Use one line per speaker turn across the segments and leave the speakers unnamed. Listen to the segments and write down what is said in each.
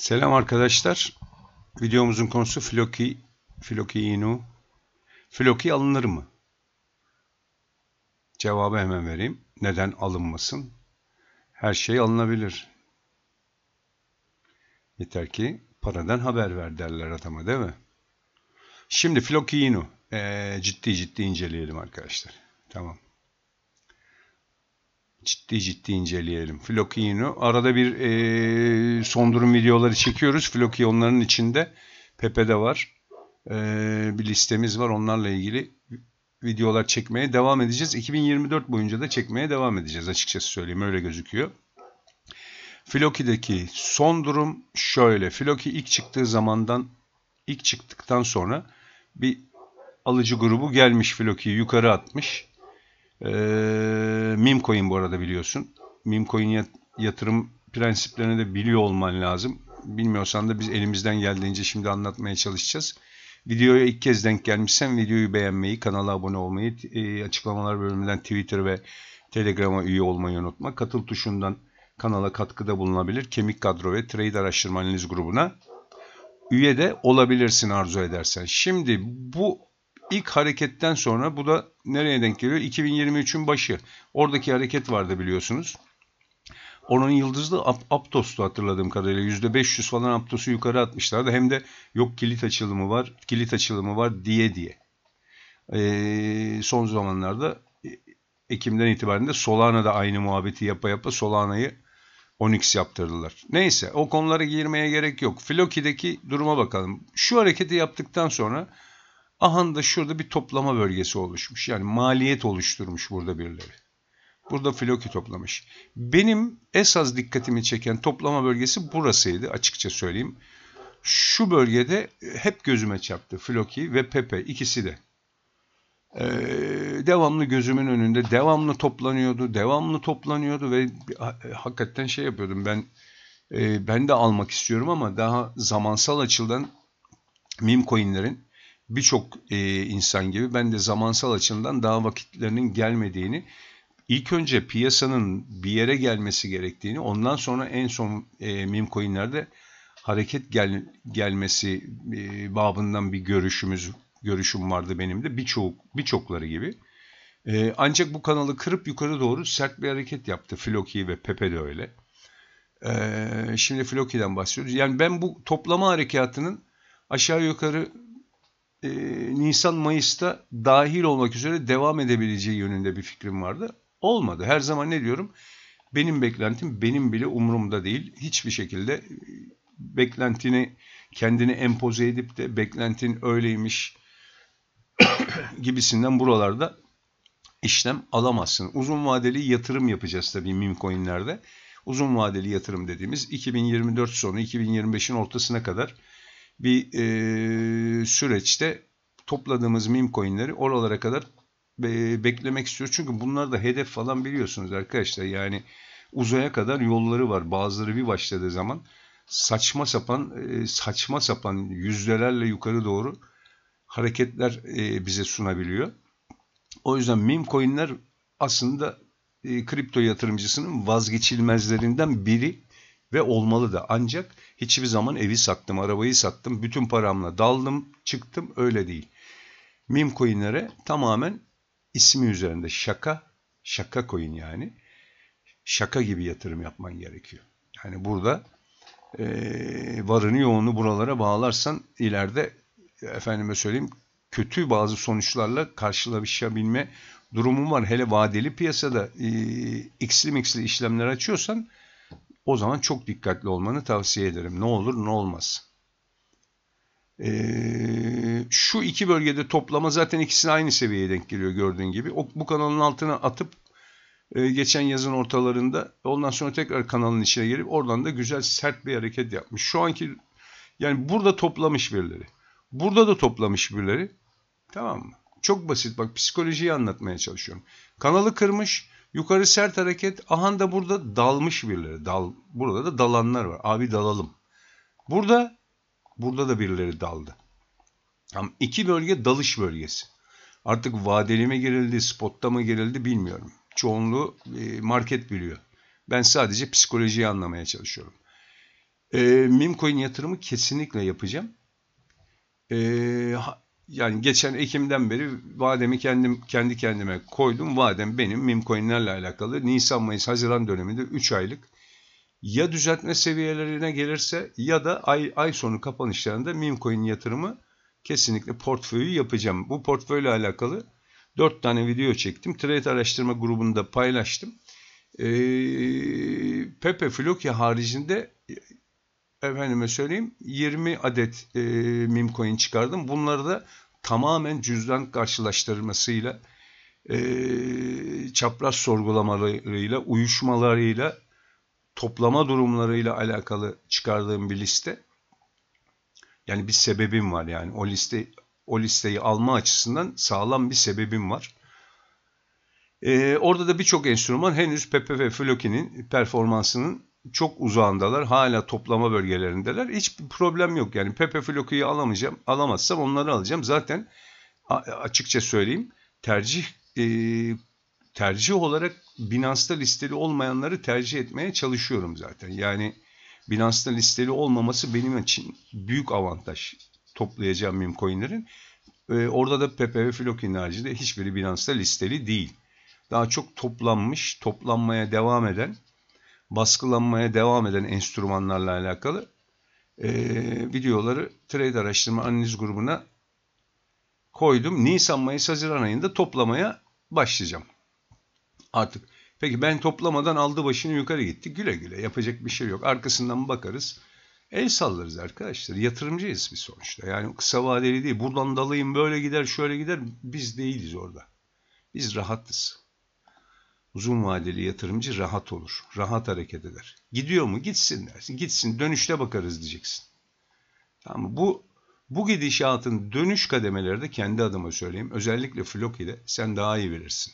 Selam arkadaşlar. Videomuzun konusu Floki, Floki Inu. Floki alınır mı? Cevabı hemen vereyim. Neden alınmasın? Her şey alınabilir. Yeter ki paradan haber ver derler adama değil mi? Şimdi Floki Inu. Ee, ciddi ciddi inceleyelim arkadaşlar. Tamam ciddi ciddi inceleyelim. Flokino. Arada bir e, son durum videoları çekiyoruz. Floki onların içinde. Pepe de var. E, bir listemiz var. Onlarla ilgili videolar çekmeye devam edeceğiz. 2024 boyunca da çekmeye devam edeceğiz açıkçası söyleyeyim. Öyle gözüküyor. Floki'deki son durum şöyle. Floki ilk çıktığı zamandan ilk çıktıktan sonra bir alıcı grubu gelmiş Floki'yi yukarı atmış. E, ee, Mimcoin bu arada biliyorsun. Mimcoin yatırım prensiplerini de biliyor olman lazım. Bilmiyorsan da biz elimizden geldiğince şimdi anlatmaya çalışacağız. Videoya ilk kez denk gelmişsen videoyu beğenmeyi, kanala abone olmayı, e, açıklamalar bölümünden Twitter ve Telegram'a üye olmayı unutma. Katıl tuşundan kanala katkıda bulunabilir. Kemik Kadro ve Trade Araştırma Analiz grubuna üye de olabilirsin arzu edersen. Şimdi bu ilk hareketten sonra bu da nereye denk geliyor? 2023'ün başı. Oradaki hareket vardı biliyorsunuz. Onun yıldızlı Ap Aptos'tu hatırladığım kadarıyla. %500 falan Aptos'u yukarı atmışlardı. Hem de yok kilit açılımı var, kilit açılımı var diye diye. Ee, son zamanlarda e, Ekim'den itibaren de Solana'da aynı muhabbeti yapa yapa Solana'yı Onyx yaptırdılar. Neyse o konulara girmeye gerek yok. Floki'deki duruma bakalım. Şu hareketi yaptıktan sonra Ahan da şurada bir toplama bölgesi oluşmuş. Yani maliyet oluşturmuş burada birileri. Burada floki toplamış. Benim esas dikkatimi çeken toplama bölgesi burasıydı açıkça söyleyeyim. Şu bölgede hep gözüme çarptı. Floki ve Pepe ikisi de. Ee, devamlı gözümün önünde devamlı toplanıyordu, devamlı toplanıyordu ve hakikaten şey yapıyordum ben e, ben de almak istiyorum ama daha zamansal açıdan meme coinlerin birçok e, insan gibi ben de zamansal açıdan daha vakitlerinin gelmediğini, ilk önce piyasanın bir yere gelmesi gerektiğini, ondan sonra en son e, meme coinlerde hareket gel, gelmesi e, babından bir görüşümüz görüşüm vardı benim de birçok birçokları gibi. E, ancak bu kanalı kırıp yukarı doğru sert bir hareket yaptı Floki ve Pepe de öyle. E, şimdi Floki'den bahsediyoruz. Yani ben bu toplama harekatının aşağı yukarı e, ee, Nisan-Mayıs'ta dahil olmak üzere devam edebileceği yönünde bir fikrim vardı. Olmadı. Her zaman ne diyorum? Benim beklentim benim bile umurumda değil. Hiçbir şekilde e, beklentini kendini empoze edip de beklentin öyleymiş gibisinden buralarda işlem alamazsın. Uzun vadeli yatırım yapacağız tabii meme coinlerde. Uzun vadeli yatırım dediğimiz 2024 sonu 2025'in ortasına kadar bir e, süreçte topladığımız meme coinleri oralara kadar e, beklemek istiyoruz. Çünkü bunlar da hedef falan biliyorsunuz arkadaşlar. Yani uzaya kadar yolları var. Bazıları bir başladığı zaman saçma sapan e, saçma sapan yüzdelerle yukarı doğru hareketler e, bize sunabiliyor. O yüzden meme coinler aslında e, kripto yatırımcısının vazgeçilmezlerinden biri ve olmalı da. Ancak hiçbir zaman evi sattım, arabayı sattım, bütün paramla daldım, çıktım öyle değil. Meme coinlere tamamen ismi üzerinde şaka, şaka coin yani. Şaka gibi yatırım yapman gerekiyor. Yani burada e, varını yoğunu buralara bağlarsan ileride efendime söyleyeyim kötü bazı sonuçlarla karşılaşabilme durumun var. Hele vadeli piyasada e, x'li mix'li işlemler açıyorsan o zaman çok dikkatli olmanı tavsiye ederim. Ne olur ne olmaz. Ee, şu iki bölgede toplama zaten ikisine aynı seviyeye denk geliyor gördüğün gibi. O, bu kanalın altına atıp e, geçen yazın ortalarında ondan sonra tekrar kanalın içine gelip oradan da güzel sert bir hareket yapmış. Şu anki yani burada toplamış birileri. Burada da toplamış birileri. Tamam mı? Çok basit bak psikolojiyi anlatmaya çalışıyorum. Kanalı kırmış. Yukarı sert hareket. Ahan da burada dalmış birileri. Dal, burada da dalanlar var. Abi dalalım. Burada burada da birileri daldı. Tam iki bölge dalış bölgesi. Artık vadeli mi girildi, spotta mı girildi bilmiyorum. Çoğunluğu e, market biliyor. Ben sadece psikolojiyi anlamaya çalışıyorum. E, Mimcoin yatırımı kesinlikle yapacağım. E, yani geçen Ekim'den beri vademi kendim kendi kendime koydum. Vadem benim mimcoinlerle alakalı. Nisan, Mayıs, Haziran döneminde 3 aylık ya düzeltme seviyelerine gelirse ya da ay, ay sonu kapanışlarında mimcoin yatırımı kesinlikle portföyü yapacağım. Bu portföyle alakalı 4 tane video çektim. Trade araştırma grubunda paylaştım. Ee, Pepe Flokya haricinde efendime söyleyeyim 20 adet e, meme coin çıkardım. Bunları da tamamen cüzdan karşılaştırmasıyla e, çapraz sorgulamalarıyla, uyuşmalarıyla, toplama durumlarıyla alakalı çıkardığım bir liste. Yani bir sebebim var yani o liste o listeyi alma açısından sağlam bir sebebim var. Ee, orada da birçok enstrüman henüz PPF Floki'nin performansının çok uzağındalar. Hala toplama bölgelerindeler. Hiçbir problem yok. Yani Pepe Floku'yu alamayacağım. Alamazsam onları alacağım. Zaten e, açıkça söyleyeyim tercih e, tercih olarak Binance'da listeli olmayanları tercih etmeye çalışıyorum zaten. Yani Binance'da listeli olmaması benim için büyük avantaj toplayacağım meme coinlerin. E, orada da Pepe ve Flokin haricinde hiçbiri Binance'da listeli değil. Daha çok toplanmış, toplanmaya devam eden baskılanmaya devam eden enstrümanlarla alakalı e, videoları Trade Araştırma Analiz grubuna koydum. Nisan, Mayıs, Haziran ayında toplamaya başlayacağım. Artık peki ben toplamadan aldı başını yukarı gitti. Güle güle yapacak bir şey yok. Arkasından bakarız. El sallarız arkadaşlar. Yatırımcıyız bir sonuçta. Yani kısa vadeli değil. Buradan dalayım böyle gider şöyle gider. Biz değiliz orada. Biz rahatız uzun vadeli yatırımcı rahat olur. Rahat hareket eder. Gidiyor mu? Gitsin dersin. Gitsin. Dönüşte bakarız diyeceksin. Tamam mı? Bu bu gidişatın dönüş kademeleri de kendi adıma söyleyeyim. Özellikle Floki'de sen daha iyi bilirsin.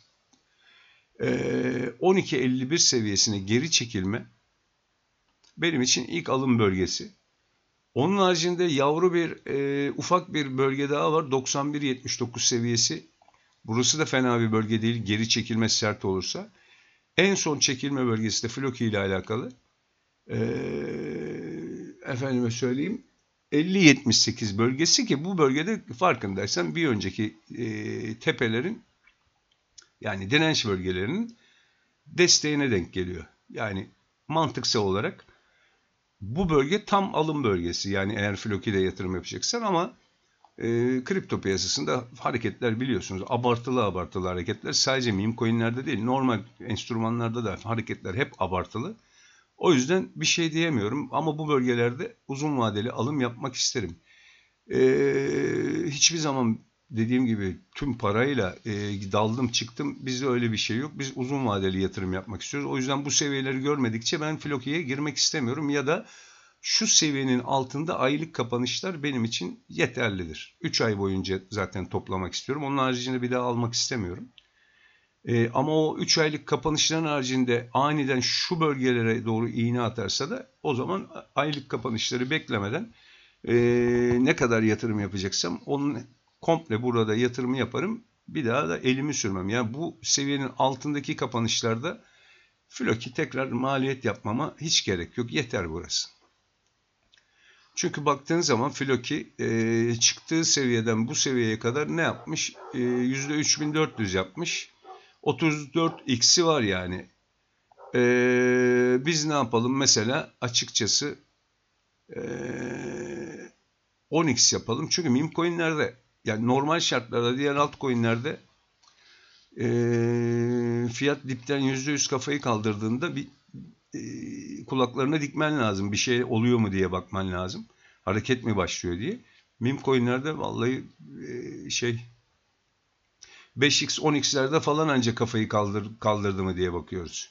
Ee, 12.51 seviyesine geri çekilme benim için ilk alım bölgesi. Onun haricinde yavru bir e, ufak bir bölge daha var. 91.79 seviyesi. Burası da fena bir bölge değil. Geri çekilme sert olursa. En son çekilme bölgesi de Floki ile alakalı. Ee, efendime söyleyeyim 50-78 bölgesi ki bu bölgede farkındaysan bir önceki e, tepelerin yani direnç bölgelerinin desteğine denk geliyor. Yani mantıksal olarak bu bölge tam alım bölgesi. Yani eğer Floki'de yatırım yapacaksan ama e, kripto piyasasında hareketler biliyorsunuz abartılı abartılı hareketler sadece meme coinlerde değil normal enstrümanlarda da hareketler hep abartılı. O yüzden bir şey diyemiyorum ama bu bölgelerde uzun vadeli alım yapmak isterim. E, hiçbir zaman dediğim gibi tüm parayla e, daldım çıktım bizde öyle bir şey yok. Biz uzun vadeli yatırım yapmak istiyoruz. O yüzden bu seviyeleri görmedikçe ben Floki'ye girmek istemiyorum ya da şu seviyenin altında aylık kapanışlar benim için yeterlidir. 3 ay boyunca zaten toplamak istiyorum. Onun haricinde bir daha almak istemiyorum. E, ama o 3 aylık kapanışların haricinde aniden şu bölgelere doğru iğne atarsa da o zaman aylık kapanışları beklemeden e, ne kadar yatırım yapacaksam onun komple burada yatırımı yaparım. Bir daha da elimi sürmem. Yani bu seviyenin altındaki kapanışlarda floki tekrar maliyet yapmama hiç gerek yok. Yeter burası. Çünkü baktığınız zaman Floki e, çıktığı seviyeden bu seviyeye kadar ne yapmış? E, %3400 yapmış. 34x'i var yani. E, biz ne yapalım? Mesela açıkçası e, 10x yapalım. Çünkü meme coinlerde yani normal şartlarda diğer altcoinlerde e, fiyat dipten %100 kafayı kaldırdığında bir e, kulaklarına dikmen lazım. Bir şey oluyor mu diye bakman lazım. Hareket mi başlıyor diye. Meme coinlerde vallahi e, şey 5x 10x'lerde falan ancak kafayı kaldır, kaldırdı mı diye bakıyoruz.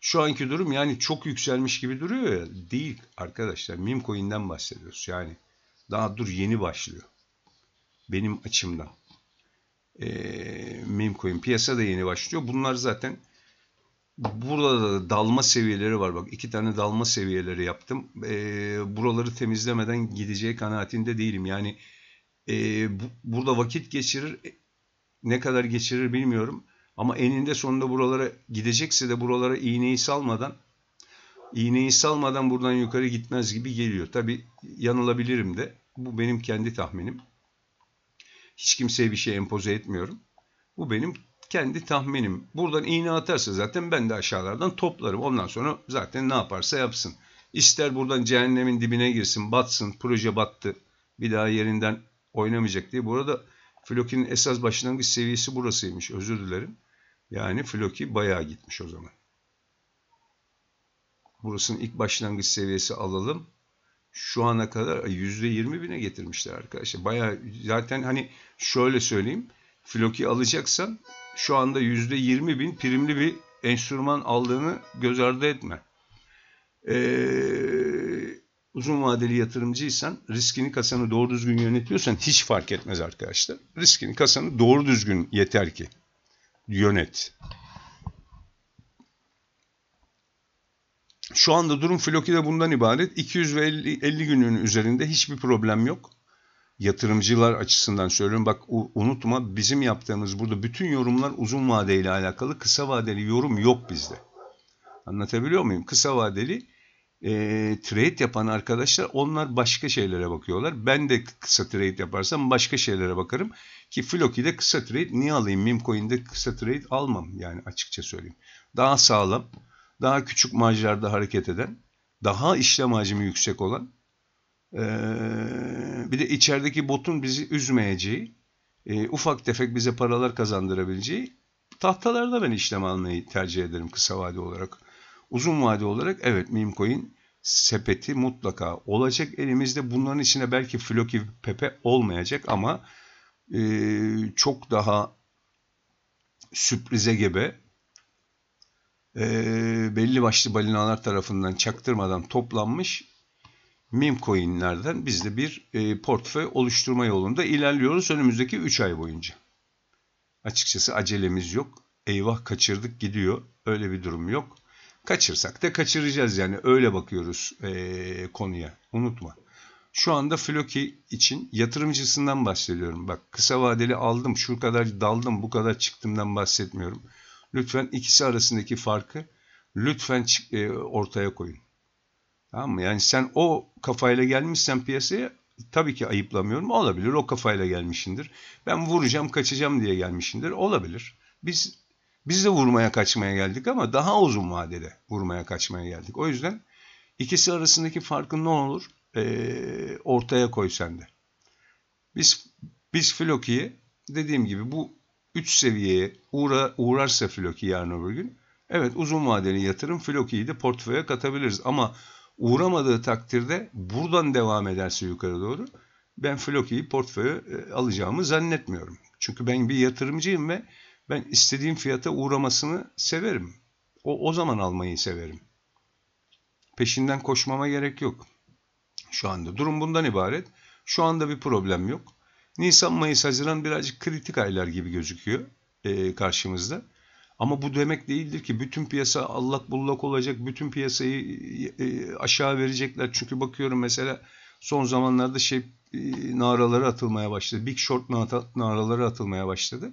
Şu anki durum yani çok yükselmiş gibi duruyor ya. Değil arkadaşlar. Meme coin'den bahsediyoruz. Yani daha dur yeni başlıyor. Benim açımdan. E, meme coin piyasa yeni başlıyor. Bunlar zaten Burada da dalma seviyeleri var. Bak iki tane dalma seviyeleri yaptım. E, buraları temizlemeden gideceği kanaatinde değilim. Yani e, bu, burada vakit geçirir. E, ne kadar geçirir bilmiyorum. Ama eninde sonunda buralara gidecekse de buralara iğneyi salmadan iğneyi salmadan buradan yukarı gitmez gibi geliyor. Tabi yanılabilirim de. Bu benim kendi tahminim. Hiç kimseye bir şey empoze etmiyorum. Bu benim kendi tahminim. Buradan iğne atarsa zaten ben de aşağılardan toplarım. Ondan sonra zaten ne yaparsa yapsın. İster buradan cehennemin dibine girsin, batsın, proje battı. Bir daha yerinden oynamayacak diye. Burada Floki'nin esas başlangıç seviyesi burasıymış. Özür dilerim. Yani Floki bayağı gitmiş o zaman. Burasının ilk başlangıç seviyesi alalım. Şu ana kadar %20 bine getirmişler arkadaşlar. Bayağı zaten hani şöyle söyleyeyim. Floki alacaksan şu anda %20 bin primli bir enstrüman aldığını göz ardı etme. Ee, uzun vadeli yatırımcıysan riskini kasanı doğru düzgün yönetiyorsan hiç fark etmez arkadaşlar. Riskini kasanı doğru düzgün yeter ki yönet. Şu anda durum Floki'de bundan ibaret. 250 50 günün üzerinde hiçbir problem yok yatırımcılar açısından söylüyorum. Bak unutma bizim yaptığımız burada bütün yorumlar uzun vadeyle alakalı. Kısa vadeli yorum yok bizde. Anlatabiliyor muyum? Kısa vadeli e, trade yapan arkadaşlar onlar başka şeylere bakıyorlar. Ben de kısa trade yaparsam başka şeylere bakarım. Ki Floki'de kısa trade niye alayım? Mimcoin'de kısa trade almam yani açıkça söyleyeyim. Daha sağlam, daha küçük marjlarda hareket eden, daha işlem hacmi yüksek olan ee, bir de içerideki botun bizi üzmeyeceği, e, ufak tefek bize paralar kazandırabileceği tahtalarda ben işlem almayı tercih ederim kısa vade olarak. Uzun vade olarak evet mimcoin sepeti mutlaka olacak elimizde. Bunların içinde belki Floki Pepe olmayacak ama e, çok daha sürprize gebe e, belli başlı balinalar tarafından çaktırmadan toplanmış meme coinlerden biz de bir e, portföy oluşturma yolunda ilerliyoruz önümüzdeki 3 ay boyunca. Açıkçası acelemiz yok. Eyvah kaçırdık gidiyor. Öyle bir durum yok. Kaçırsak da kaçıracağız yani öyle bakıyoruz e, konuya. Unutma. Şu anda Floki için yatırımcısından bahsediyorum. Bak kısa vadeli aldım, şu kadar daldım, bu kadar çıktımdan bahsetmiyorum. Lütfen ikisi arasındaki farkı lütfen e, ortaya koyun. Tamam mı? Yani sen o kafayla gelmişsen piyasaya tabii ki ayıplamıyorum. Olabilir. O kafayla gelmişindir. Ben vuracağım, kaçacağım diye gelmişindir. Olabilir. Biz biz de vurmaya kaçmaya geldik ama daha uzun vadede vurmaya kaçmaya geldik. O yüzden ikisi arasındaki farkın ne olur? Ee, ortaya koy sen de. Biz biz Floki'yi dediğim gibi bu üç seviyeye uğra, uğrarsa Floki yarın öbür gün evet uzun vadeli yatırım Floki'yi de portföye katabiliriz ama uğramadığı takdirde buradan devam ederse yukarı doğru ben Floki'yi portföyü e, alacağımı zannetmiyorum. Çünkü ben bir yatırımcıyım ve ben istediğim fiyata uğramasını severim. O, o zaman almayı severim. Peşinden koşmama gerek yok. Şu anda durum bundan ibaret. Şu anda bir problem yok. Nisan, Mayıs, Haziran birazcık kritik aylar gibi gözüküyor e, karşımızda. Ama bu demek değildir ki bütün piyasa allak bullak olacak, bütün piyasayı e, aşağı verecekler. Çünkü bakıyorum mesela son zamanlarda şey e, naraları atılmaya başladı. Big short naraları atılmaya başladı.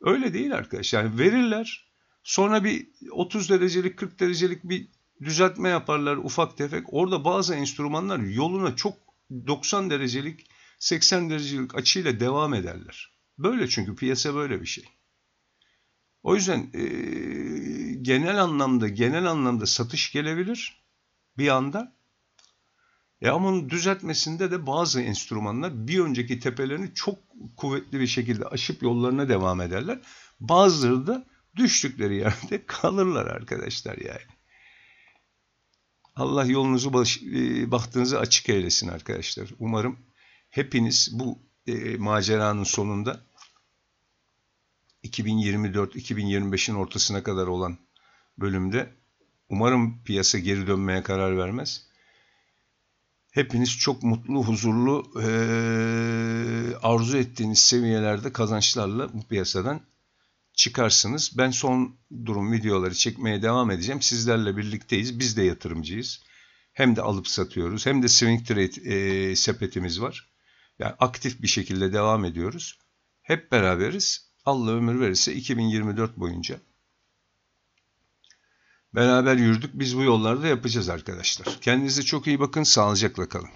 Öyle değil arkadaşlar. Yani verirler. Sonra bir 30 derecelik 40 derecelik bir düzeltme yaparlar ufak tefek. Orada bazı enstrümanlar yoluna çok 90 derecelik 80 derecelik açıyla devam ederler. Böyle çünkü piyasa böyle bir şey. O yüzden e, genel anlamda genel anlamda satış gelebilir bir anda. E ama onun düzeltmesinde de bazı enstrümanlar bir önceki tepelerini çok kuvvetli bir şekilde aşıp yollarına devam ederler. Bazıları da düştükleri yerde kalırlar arkadaşlar yani. Allah yolunuzu baktığınızı e, açık eylesin arkadaşlar. Umarım hepiniz bu e, maceranın sonunda 2024-2025'in ortasına kadar olan bölümde umarım piyasa geri dönmeye karar vermez. Hepiniz çok mutlu, huzurlu, e, arzu ettiğiniz seviyelerde kazançlarla bu piyasadan çıkarsınız. Ben son durum videoları çekmeye devam edeceğim. Sizlerle birlikteyiz. Biz de yatırımcıyız. Hem de alıp satıyoruz. Hem de swing trade e, sepetimiz var. Yani aktif bir şekilde devam ediyoruz. Hep beraberiz. Allah ömür verirse 2024 boyunca beraber yürüdük. Biz bu yollarda yapacağız arkadaşlar. Kendinize çok iyi bakın. Sağlıcakla kalın.